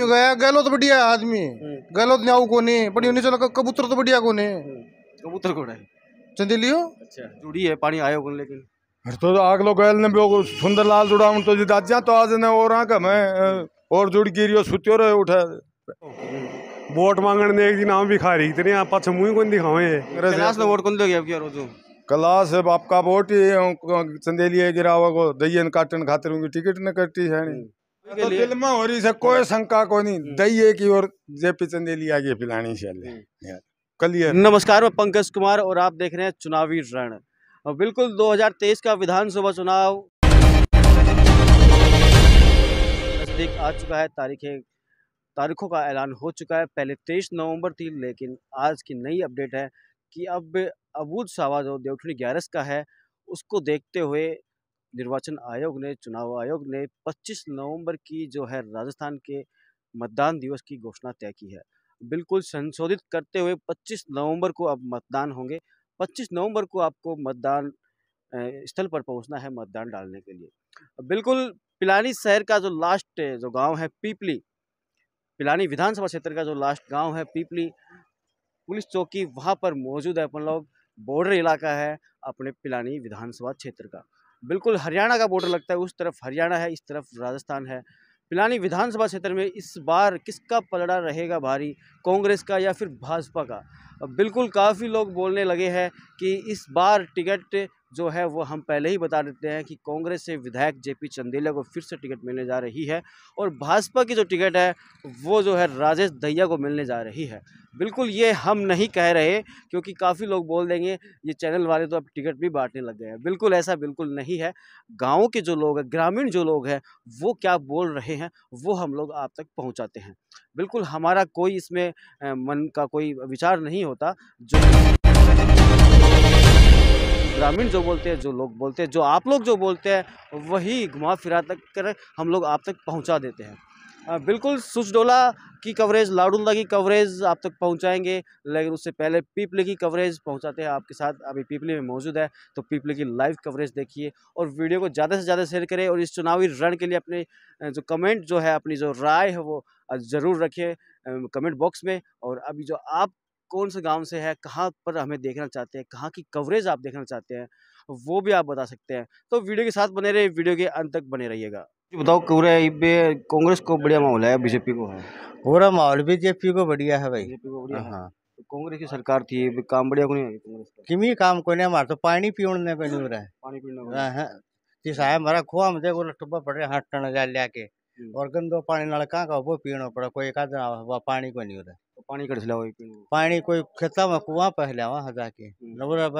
क्यों गया गहलोत तो बढ़िया आदमी है हम्म। गहलोत तो न्याऊ को बढ़िया नहीं चला कबूतर तो बढ़िया हम्म। कौन है कबूतर को है चंदेलियो अच्छा जुड़ी है पानी आयो कौन लेकिन तो आग लो गैल ने भी सुंदर लाल जुड़ा हूं तो जी दादा तो आज ने और आंख मैं और जुड़ गिरियो सुत्यो रहे उठे हम्म। वोट मांगण ने एक दिन हम भी खा रही इतने आप पाछे मुंह कौन दिखावे क्लास ने वोट कौन दोगे अब क्या रोजो क्लास आपका वोट चंदेलिए गिरावा को दइयन काटन खातिर उनकी टिकट न कटी है नहीं તો દિલમાં હોરી કોઈ શંકા કોની દઈએ की ओर जेपी चंदेलिया की पिलानी शैली क्लियर हम्म। नमस्कार मैं पंकज कुमार और आप देख रहे हैं चुनावी रण बिल्कुल 2023 का विधानसभा चुनाव नजदीक आ चुका है तारीखें तारीखों का ऐलान हो चुका है पहले तेईस नवंबर थी लेकिन आज की नई अपडेट है कि अब अबूद सावा जो देवठनी ग्यारस का है उसको देखते हुए निर्वाचन आयोग ने चुनाव आयोग ने 25 नवंबर की जो है राजस्थान के मतदान दिवस की घोषणा तय की है बिल्कुल संशोधित करते हुए 25 नवंबर को अब मतदान होंगे 25 नवंबर को आपको मतदान स्थल पर पहुंचना है मतदान डालने के लिए बिल्कुल पिलानी शहर का जो लास्ट जो गांव है पीपली पिलानी विधानसभा क्षेत्र का जो लास्ट गांव है पीपली पुलिस चौकी वहाँ पर मौजूद है अपन लोग बॉर्डर इलाका है अपने पिलानी विधानसभा क्षेत्र का बिल्कुल हरियाणा का बॉर्डर लगता है उस तरफ हरियाणा है इस तरफ राजस्थान है पिलानी विधानसभा क्षेत्र में इस बार किसका पलड़ा रहेगा भारी कांग्रेस का या फिर भाजपा का बिल्कुल काफ़ी लोग बोलने लगे हैं कि इस बार टिकट जो है वो हम पहले ही बता देते हैं कि कांग्रेस से विधायक जेपी चंदेला को फिर से टिकट मिलने जा रही है और भाजपा की जो टिकट है वो जो है राजेश दहिया को मिलने जा रही है बिल्कुल ये हम नहीं कह रहे क्योंकि काफ़ी लोग बोल देंगे ये चैनल वाले तो अब टिकट भी बांटने लग गए हैं बिल्कुल ऐसा बिल्कुल नहीं है गाँव के जो लोग हैं ग्रामीण जो लोग हैं वो क्या बोल रहे हैं वो हम लोग आप तक पहुँचाते हैं बिल्कुल हमारा कोई इसमें मन का कोई विचार नहीं होता जो ग्रामीण जो बोलते हैं जो लोग बोलते हैं जो आप लोग जो बोलते हैं वही घुमा फिरा तक कर हम लोग आप तक पहुंचा देते हैं बिल्कुल सुचडोला की कवरेज लाडुंदा की कवरेज आप तक पहुंचाएंगे लेकिन उससे पहले पीपले की कवरेज पहुंचाते हैं आपके साथ अभी पीपले में मौजूद है तो पीपले की लाइव कवरेज देखिए और वीडियो को ज़्यादा से ज़्यादा शेयर करें और इस चुनावी रण के लिए अपने जो कमेंट जो है अपनी जो राय है वो ज़रूर रखिए कमेंट बॉक्स में और अभी जो आप कौन से गांव से है कहाँ पर हमें देखना चाहते हैं कहाँ की कवरेज आप देखना चाहते हैं वो भी आप बता सकते हैं तो वीडियो के साथ बने रहे वीडियो के अंत तक बने रहिएगा बताओ कवरे है कांग्रेस को बढ़िया माहौल है बीजेपी को है पूरा माहौल बीजेपी को बढ़िया है भाई बीजेपी को बढ़िया हाँ तो कांग्रेस की सरकार थी काम बढ़िया को नहीं कांग्रेस किमी काम को नहीं हमारा तो पानी पीने पे नहीं हो रहा है पानी पीने हाँ, हाँ। जिस आया हमारा खुआ में देखो टुब्बा पड़ रहा है हाथ टन जा लिया के और गंदो पानी कहाँ का वो पीना पड़ा कोई एक आधा पानी को नहीं हो रहा है पानी कर चला हुई पानी कोई खेता में कुआं पहले वहां वहां के नवर अब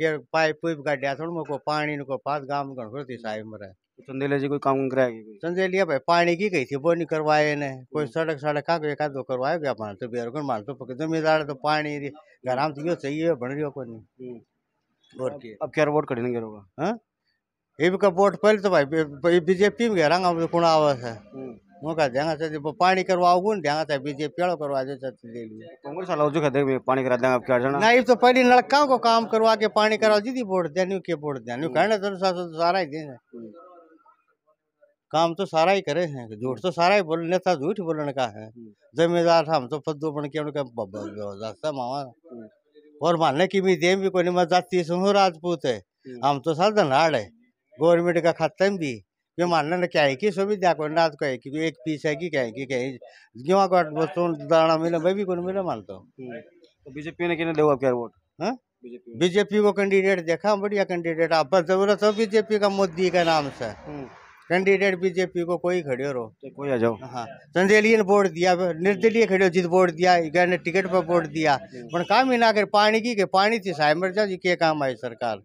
के पाइप पुइप का डया थोड़ो को पानी को पास गांव गण करती हम्म। साहब मरे तो चंदेले जी कोई काम कर आगे चंदेलिया भाई पानी की कही थी वो नहीं करवाए ने कोई हम्म। सड़क सड़क का एक आध दो करवाए गया मान तो बेरोगन मान तो जमीदार तो पानी घर में तो यो है बन रही कोई नहीं हम्म। और अब क्या रोड वोट कठिन करोगा हां ये भी का वोट पहले तो भाई बीजेपी में घेरा तो कुण आवास है को काम करवा के पानी करा दीदी के तो सारा ही काम तो सारा ही करे है झूठ तो सारा ही बोलने था झूठ बोलने का है जिम्मेदार था हम तो फद्दो बन के मामा और मानने की भी देव भी कोई मत जाती सुनो राजपूत है हम तो साधन हाड़ है गवर्नमेंट का खत्म भी कि सभी जाको సొమ్మిది कहे అది కాయకి एक पीस है कि कायकी काही किंवा गट बसून दाना मिले मैं भी कोण मिला मानतो हम्म। तो बीजेपी ने किने देगा क्या वोट हाँ बीजेपी को कैंडिडेट देखा बढ़िया कैंडिडेट आप जरूरत हो बीजेपी का मोदी का नाम से हम्म। कैंडिडेट बीजेपी को कोई खड़े रहो तो कोई आ जाओ हाँ वोट दिया निर्दलीय खड़े जीत वोट दिया टिकट पर वोट दिया हम्म। काम ही ना कर पानी की के पानी थी साहब मर जी के काम आई सरकार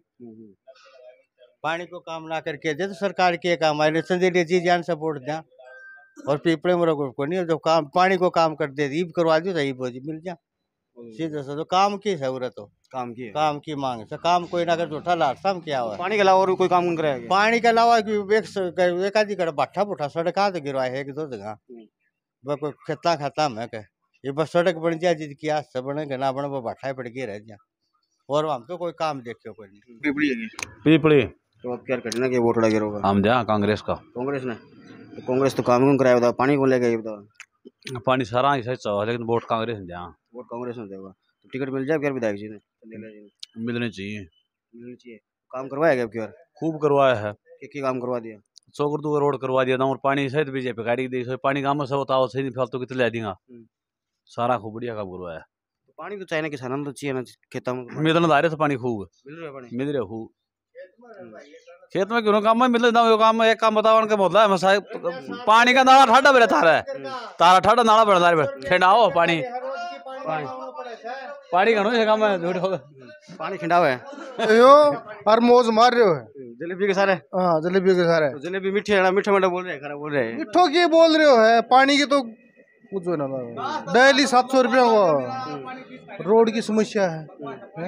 पानी को काम ना करके दे तो सरकार के काम आए इलेक्शन दे लिए जी जान सपोर्ट दें और पीपड़े मेरा ग्रुप को नहीं जो काम पानी को काम कर दे ईब करवा दो तो ईब मिल जा सीधे सा तो काम की जरूरत हो काम की काम की मांग से काम कोई ना कर तो उठा लाट साम क्या हुआ पानी के अलावा और कोई काम कराएगा पानी के अलावा एक आधी कर भट्ठा बुठा सड़क तो गिरवाए है एक दो जगह वह कोई खेता खाता में कह ये बस सड़क बन जाए जिसकी आस से बने ना बने वो भट्ठा पड़ के रह जाए और हम तो कोई काम देखियो कोई नहीं पीपड़ी पीपड़ी तो अब क्या करना कि वोट लगे होगा हम जहाँ कांग्रेस का कांग्रेस ने तो कांग्रेस तो काम कराया बताओ पानी को लेके बताओ पानी सारा ही सच है लेकिन वोट कांग्रेस ने जहाँ वोट कांग्रेस ने देगा तो टिकट मिल जाए क्या विधायक जी ने तो मिलने चाहिए मिलने चाहिए काम करवाया क्या क्यों खूब करवाया है एक ही काम करवा दिया चौकर दूर रोड करवा दिया था और पानी सहित बीजेपी गाड़ी दी सही पानी काम सब होता सही नहीं फालतू कितने देगा हम्म। सारा खूब बढ़िया काम करवाया तो पानी तो चाहिए ना किसान तो चाहिए ना खेतों में मिलना आ रहा था पानी खूब मिल रहा है पानी मिल रहा खूब खेत में क्यों काम है मिले ना काम एक काम बताओ उनके मोदा है साहब पानी का नाला ठाडा बेरा तारा है तारा ठाडा नाला बेरा तारा ठंडा हो पानी पानी का ये काम है झूठ होगा पानी ठंडा है यो हर मौज मार रहे हो जलेबी के सारे हां जलेबी के सारे जलेबी मीठे मीठे मीठे मतलब बोल रहे हैं बोल रहे हैं मीठो के बोल रहे हो है पानी की तो कुछ होने तो डेली सात सौ तो रुपया हुआ तो रोड की समस्या है,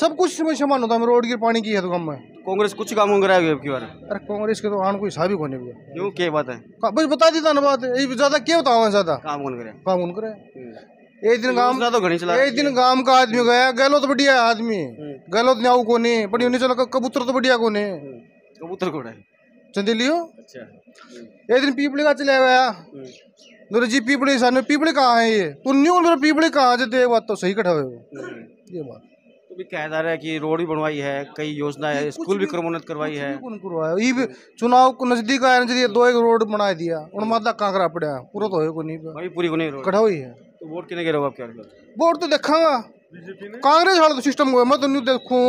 सब कुछ समस्या मानो था रोड की पानी की है तो कम है कांग्रेस कुछ काम कराएगी आपकी बार अरे कांग्रेस के तो आन कोई हिसाब होने भी क्यों क्या बात है बस बता दी था ना बात ज्यादा क्या बताओ ज्यादा काम कौन करे काम कौन करे हम्म। एक दिन गांव तो घड़ी चला एक दिन गांव का आदमी गया गहलोत बढ़िया है आदमी हम्म। गहलोत न्याऊ कोने बढ़िया नहीं चला कबूतर तो बढ़िया कोने हम्म। कबूतर को चंदेलियो अच्छा एक दिन पीपली का चला गया मेरे जी पीपड़ी सन पीपड़ी कहाँ है ये तू न्यू मेरे पीपड़ी कहाँ से देख बात तो सही कठा हुए हम्म। ये बात तो भी कह जा रहा है कि रोड भी बनवाई है कई योजना है स्कूल भी क्रमोन्नत करवाई है करवाया चुनाव को नजदीक आया नजदीक दो एक रोड बना दिया उन माता कांकरा पड़ा पूरा तो है को नहीं पूरी को नहीं कटा हुई है तो वोट किने गिरा आप क्या वोट तो देखा कांग्रेस वाला तो सिस्टम हुआ मैं तो नहीं देखू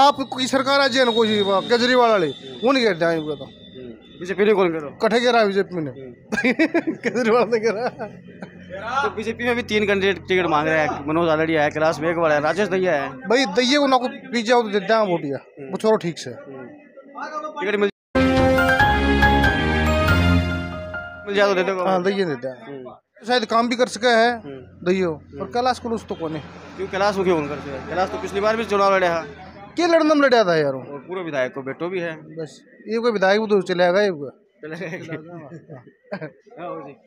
आप सरकार आज कोई केजरीवाल वाली उन्हें कहते हैं तो। बीजेपी ने कौन करा कटे गिरा बीजेपी ने केजरीवाल ने गिरा तो बीजेपी में भी तीन कैंडिडेट टिकट मांग रहे हैं मनोज आलड़ी है कैलाश मेघवाल है राजेश दैया है भाई दैया को ना को पीछे दे दें वोट या हम्म। वो छोड़ो ठीक से टिकट मिल मिल जाए तो दे दो हाँ दैया दे दें शायद काम भी कर सके है हम्म। दैयो और हम्म। कैलाश को तो कौन है क्यों कैलाश को क्यों कर सके कैलाश तो पिछली बार भी चुनाव लड़े हैं के लड़नम लड़ा था यार पूरा विधायक को बेटो भी है बस ये कोई विधायक तो चले आएगा गए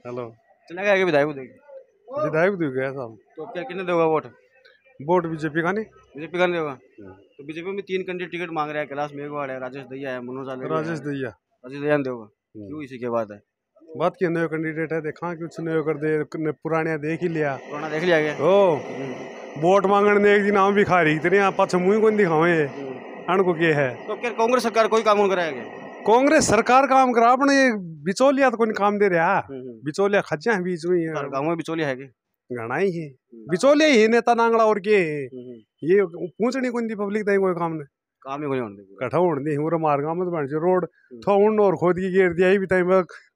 हेलो चला गया विधायक विधायक दे गया साहब तो क्या कितने दोगे वोट वोट बीजेपी का नहीं बीजेपी का नहीं होगा हाँ। तो बीजेपी में तीन कैंडिडेट टिकट मांग रहा है कैलाश मेघवाड़ है राजेश दैया है मनोज आलिया राजेश दैया राजेश दैया देगा हाँ। क्यों इसी के बाद है बात की नए कैंडिडेट है देखा कुछ नए कर दे पुराने देख ही लिया पुराना देख लिया गया ओ हम्म। वोट मांगण एक दिन हम भी खा रही इतने आप मुँह कौन दिखावे अण को है तो क्या कांग्रेस सरकार कोई काम कराएगी कांग्रेस सरकार काम करा अपने बिचौलिया तो कोई काम दे रहा हम्म, हम्म। बिचौलिया खज्जा है बीच में हाँ। गाँव में बिचौलिया है घना ही है हम्म। बिचौलिया ही नेता नांगड़ा और के ये पूछनी कौन दी पब्लिक ताई कोई काम ने काम ही कोई कठा होने दी में तो रोड था उन और खोद की घेर दिया ही भी ताई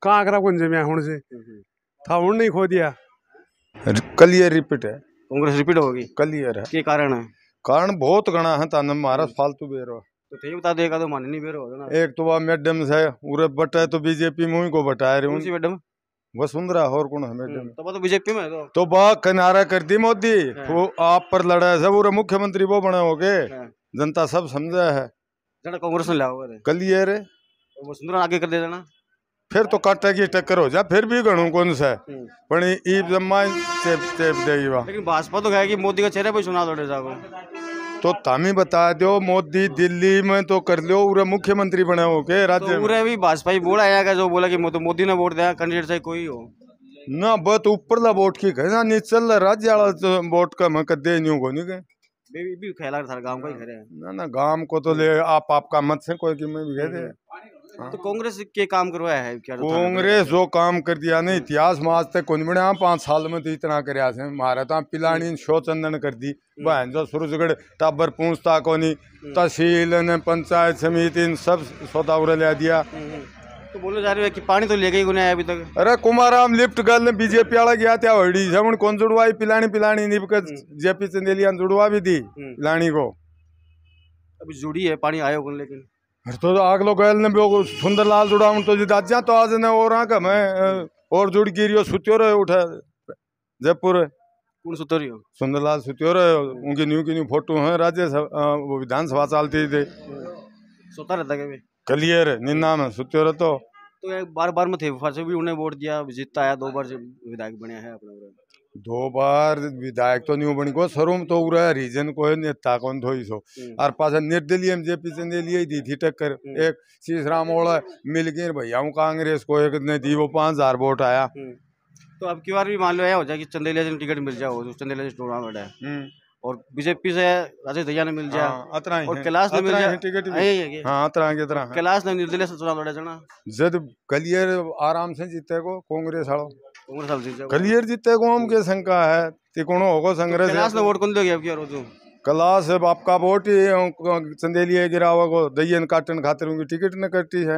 करा कौन से मैं से था उन नहीं खोद दिया कल ये रिपीट है कांग्रेस रिपीट होगी क्लियर है कारण है कारण बहुत घना है ताने महाराज फालतू बेरो तो थे बता देगा तो माने बेरो एक तो वह मैडम से उरे बटाए तो बीजेपी में ही को बटाए रही उनकी मैडम वसुंधरा और कौन है मैडम हम्म, तो, तो तो बीजेपी में तो तो किनारा कर दी मोदी हाँ। वो आप पर लड़ा है सब मुख्यमंत्री वो बने हो गए हाँ। जनता सब समझा है कांग्रेस ने लिया कल ये रे वसुंधरा आगे कर दे देना फिर तो की टक्कर हो जाए फिर भी गणू कौन सा है ई जम्मा चेप चेप देगी भाजपा तो कहेगी मोदी का चेहरा भी सुना दो तो तामी बता दो मोदी दिल्ली में तो कर लियो उरे मुख्यमंत्री बने हो के राज्य तो उरे भी भाजपा ही बोला आया जो बोला कि तो मोदी ने वोट दिया कैंडिडेट से कोई हो ना बहुत ऊपर ला वोट की कहे ना नीचल राज्य वाला तो वोट का मैं कदे नहीं को नहीं भी खेला गांव का ही ना ना गांव को तो ले आप आपका मत से कोई कि मैं भी कह दे हम्म। हाँ। तो कांग्रेस के काम करवाया है क्या कांग्रेस जो काम कर दिया ने इतिहास में आज तक कुछ बढ़िया पांच साल में तो इतना कराया से महाराजा पिलानी शोचंदन कर दी हम्म। बहन जो सूरजगढ़ टाबर पूछता को नहीं हम्म। तहसील ने पंचायत समिति ने सब सौदा उड़ा ले दिया हम्म, तो बोलो जा रहे हो कि पानी तो ले गई गुना अभी तक अरे कुमाराम लिफ्ट गर्ल ने बीजेपी वाला गया था हड़ी जब कौन जुड़वाई पिलानी पिलानी नहीं बिकॉज जेपी चंदेलिया जुड़वा भी थी पिलानी को अभी जुड़ी है पानी आयोग लेकिन तो आगलो गयल ने भी सुंदर लाल जुड़ा तो जी दाजा तो आज ने और आ मैं और जुड़ गिरियो सुत्यो रहे उठे जयपुर कौन सुतरी सुंदरलाल सुत्यो रहे उनकी न्यू की न्यू फोटो है राज्य वो विधानसभा चलती थी सुता रहता कभी क्लियर निन्ना में सुत्यो रहे तो तो बार बार में थे फंसे भी उन्हें वोट दिया जीतता आया दो बार विधायक बने हैं अपने दो बार विधायक तो नहीं बनी को सरुम तो उरा रीजन को है नेता कौन थोई सो हम्म। और पास निर्दलीय एमजेपी से ने लिए दी थी टक्कर हम्म। एक शीश राम ओला मिल गए भैया हूँ कांग्रेस को एक ने दी वो पाँच हजार वोट आया हम्म। तो अब की बार भी मान लो आया हो जाए कि चंदेलिया से टिकट मिल जाओ चंदेलिया से टूर्नामेंट है और बीजेपी से राजेश दैया ने मिल जाए हाँ, अतरा और कैलाश ने मिल जाए टिकट हाँ अतरा के अतरा कैलाश ने निर्दलीय से चुनाव लड़ा जाना जब कलियर आराम से जीते को कांग्रेस वालों कलियर जीते गोम के शंका है तिकोणो होगो तो संग्रह कैलाश ने वोट कोन देगी आपकी रोजू तो? कैलाश अब आपका वोट चंदेलिए गिरावा को दयन काटन खातर उनकी टिकट न कटी है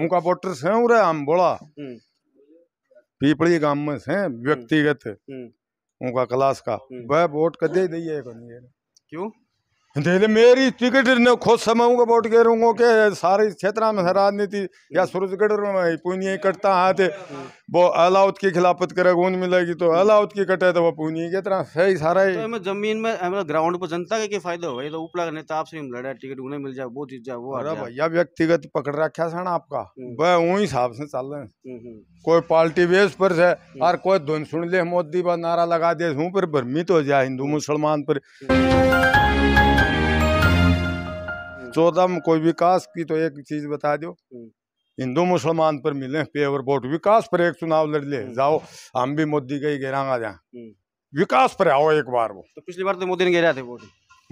उनका वोटर से रे हम बोला हम्म। पीपली गांव में से हम्म। व्यक्तिगत हम्म। उनका क्लास का वह वोट कदे दिए क्यों देले मेरी टिकट ने खुद समाऊंगा वोट के रूंगो के सारे क्षेत्र में राजनीति या सूरजगढ़ में पुण्य करता हाथ वो अलाउत की खिलाफत करे गोंद मिलेगी तो अलाउत की कटे तो वो पूनी के तरह सही सारा ही तो जमीन में हमारे मतलब ग्राउंड पर जनता के फायदा हो तो उपला नेता आपसे लड़ा टिकट उन्हें मिल जाए वो जीत जाए वो अरे भैया व्यक्तिगत पकड़ रखा सर आपका वह हम्म। वही हिसाब से चल रहे हैं हम्म, हम्म। कोई पार्टी बेस पर से और कोई धुन सुन ले मोदी पर नारा लगा दे हूँ पर भ्रमित हो जाए हिंदू मुसलमान पर चौदह में कोई विकास की तो एक चीज बता दो हिंदू मुसलमान पर मिले पे वोट विकास पर एक चुनाव लड़ ले हम्म। जाओ हम भी मोदी का ही घेरांगा जाए हम्म। विकास पर आओ एक बार वो तो पिछली बार तो मोदी ने गहरा थे वोट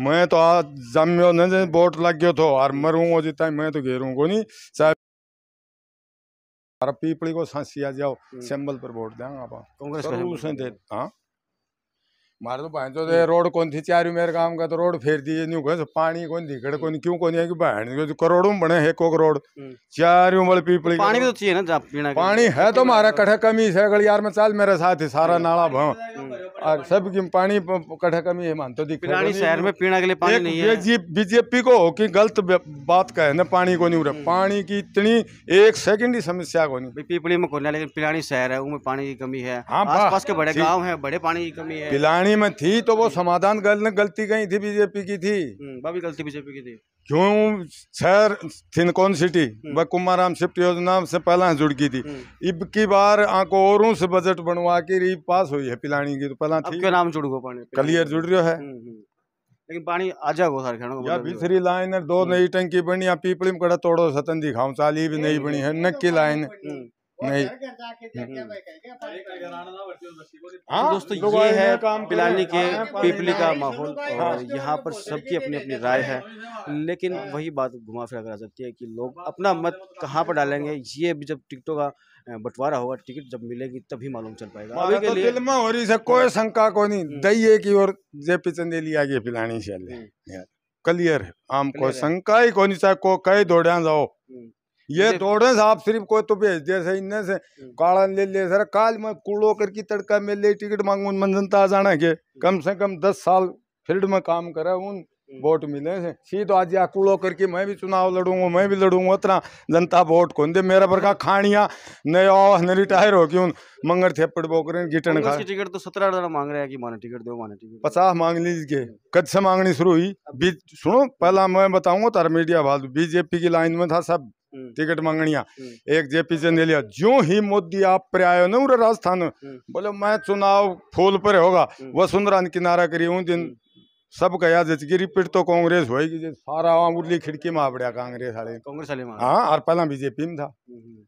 मैं तो आज जम्यो वोट लग गयो तो और हम्म। मरूंगो जीता मैं तो घेरूंगो नहीं चाहे पीपड़ी को सांसिया जाओ सिंबल पर वोट देंगे हाँ मारे तो भाई तो रोड कौन थी चार मेरे काम का तो रोड फेर दिए न्यू घर पानी कौन थी घड़ कौन क्यों कौन है कि बहन करोड़ों बने है कोक रोड चार उमल पीपल पानी भी तो चाहिए ना पीना पानी है तो मारा कठे कमी से अगर यार में चाल मेरे साथ ही सारा नाला भाव और सब की पानी कठे कमी है मान तो दिख शहर में पीना के लिए पानी नहीं है बीजेपी को की गलत बात कहे ना पानी को नहीं पानी की इतनी एक सेकंड ही समस्या को नहीं पीपली में खोलना लेकिन पिलानी शहर है उनमें पानी की कमी है बड़े गाँव है बड़े पानी की कमी है पिलानी पानी में थी तो वो समाधान गल, गलती कहीं थी बीजेपी की थी भाभी हम्म, गलती बीजेपी की थी क्यों शहर थिनकोन सिटी व कुमाराम शिफ्ट योजना से पहला जुड़ गई थी हम्म। इब की बार आको और से बजट बनवा के रीब पास हुई है पिलानी की तो पहला थी क्यों नाम जुड़ गो पानी क्लियर जुड़ रहा है हम्म, लेकिन पानी आ जाओ सर या भीतरी लाइन दो नई टंकी बनी या पीपली में कड़ा तोड़ो सतन दिखाऊं चाली भी नहीं बनी है नक्की लाइन नहीं हम्म। हाँ दोस्तों ये है काम पिलानी के पीपली का माहौल और हाँ, यहाँ पर सबकी अपनी अपनी तो राय है लेकिन हाँ। वही बात घुमा फिरा करा सकती है कि लोग अपना मत मतलब कहाँ पर डालेंगे ये भी जब टिकटों का बंटवारा होगा टिकट जब मिलेगी तभी मालूम चल पाएगा अभी के तो लिए फिल्म हो रही से कोई हाँ। शंका को नहीं हम्म। दइए की और जेपी चंदेली आगे पिलानी से क्लियर है आम को शंका ही को नहीं चाहे को कह दौड़ा जाओ ये तोड़े साहब सिर्फ कोई तो भेज दे सही इन्हें से हम्म। काला ले ले सर काल में कूड़ो करके तड़का में ले टिकट मांगू मंजनता जाना के हम्म। कम से कम दस साल फील्ड में काम करे उन वोट हम्म। मिले से सी तो आज या कूड़ो करके मैं भी चुनाव लड़ूंगा मैं भी लड़ूंगा उतना जनता वोट कौन दे मेरा का खानिया नहीं ने रिटायर हो क्यों मंगर थेपड़ बोकर गिटन टिकट तो सत्रह हजार मांग रहे हैं कि माने टिकट दो माने टिकट पचास मांग लीजिए कद से मांगनी शुरू हुई सुनो पहला मैं बताऊंगा तार मीडिया बात बीजेपी की लाइन में था सब टिकट मांगणिया एक जेपी से लिया जो ही मोदी आप पर आयो न उरा राजस्थान बोले मैं चुनाव फूल पर होगा वसुंधरा सुंदरान किनारा करी उन दिन सब कया जचगिरी रिपीट तो कांग्रेस होगी सारा उर्ली खिड़की में आप कांग्रेस वाले कांग्रेस हाँ और पहला बीजेपी में था